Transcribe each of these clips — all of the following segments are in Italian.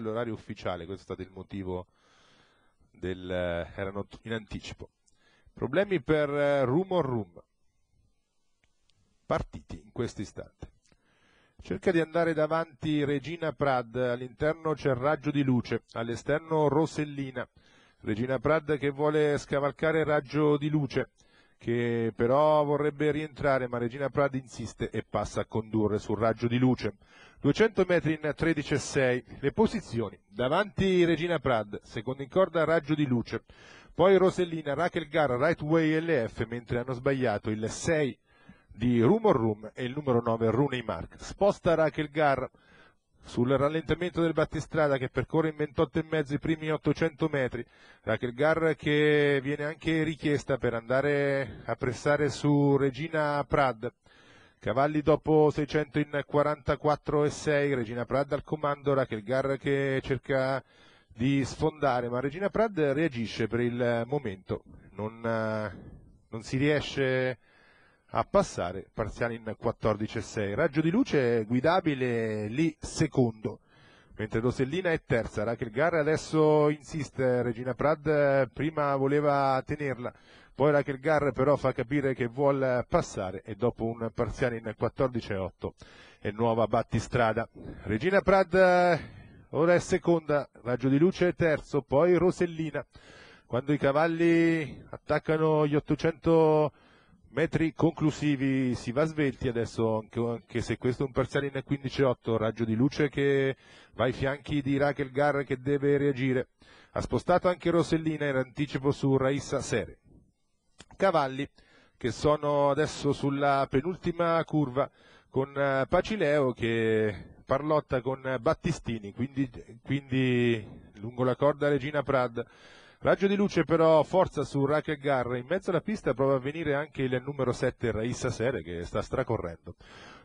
l'orario ufficiale, questo è stato il motivo del... Eh, erano in anticipo. Problemi per eh, room on room. Partiti in questo istante. Cerca di andare davanti Regina Prad, all'interno c'è il Raggio di Luce, all'esterno Rossellina. Regina Prad che vuole scavalcare il Raggio di Luce che però vorrebbe rientrare, ma Regina Prad insiste e passa a condurre sul raggio di luce. 200 metri in 13,6. Le posizioni. Davanti Regina Prad, secondo in corda raggio di luce. Poi Rosellina, Rachel Gar, Right Way LF, mentre hanno sbagliato il 6 di Rumor Room e il numero 9 Rooney Mark. Sposta Rachel Gar sul rallentamento del battistrada che percorre in 28,5 i primi 800 metri, Raquel Gar che viene anche richiesta per andare a pressare su Regina Prad. Cavalli dopo 600 in 44,6, Regina Prad al comando, Raquel Gar che cerca di sfondare, ma Regina Prad reagisce per il momento, non, eh, non si riesce a passare, parziale in 14,6. Raggio di luce guidabile lì secondo, mentre Rosellina è terza, Raquel Garra adesso insiste, Regina Prad eh, prima voleva tenerla, poi Raquel Garra però fa capire che vuole passare e dopo un parziale in 14,8 è nuova battistrada. Regina Prad eh, ora è seconda, Raggio di luce è terzo, poi Rosellina. Quando i cavalli attaccano gli 800 Metri conclusivi si va svelti adesso, anche, anche se questo è un parziale in 15-8, raggio di luce che va ai fianchi di Raquel Garra che deve reagire. Ha spostato anche Rossellina in anticipo su Raissa Sere. Cavalli che sono adesso sulla penultima curva con eh, Pacileo che parlotta con Battistini, quindi, quindi lungo la corda Regina Prad Raggio di luce però forza su Raquel Garra, in mezzo alla pista prova a venire anche il numero 7 Raissa Sere che sta stracorrendo.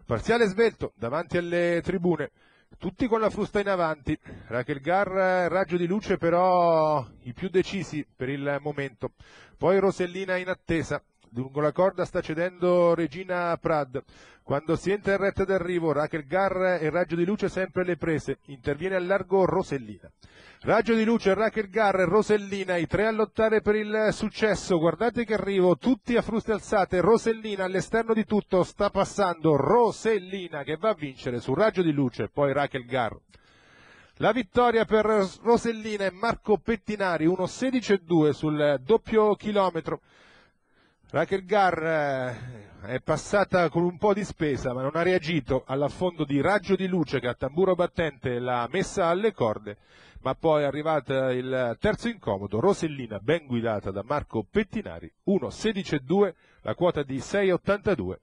Parziale svelto davanti alle tribune, tutti con la frusta in avanti. Raquel Garra, raggio di luce però i più decisi per il momento. Poi Rosellina in attesa, Lungo la corda sta cedendo Regina Prad. Quando si entra in retta d'arrivo, Raquel Gar e Raggio di Luce sempre le prese. Interviene al largo Rosellina. Raggio di Luce, Raquel Gar e Rosellina, i tre a lottare per il successo. Guardate che arrivo, tutti a fruste alzate. Rosellina all'esterno di tutto sta passando. Rosellina che va a vincere su Raggio di Luce, poi Raquel Gar. La vittoria per Rosellina e Marco Pettinari, 1.16.2 sul doppio chilometro. Raquel Gar eh, è passata con un po' di spesa ma non ha reagito all'affondo di Raggio di Luce che a tamburo battente l'ha messa alle corde ma poi è arrivato il terzo incomodo, Rosellina ben guidata da Marco Pettinari, 1-16-2, la quota di 6,82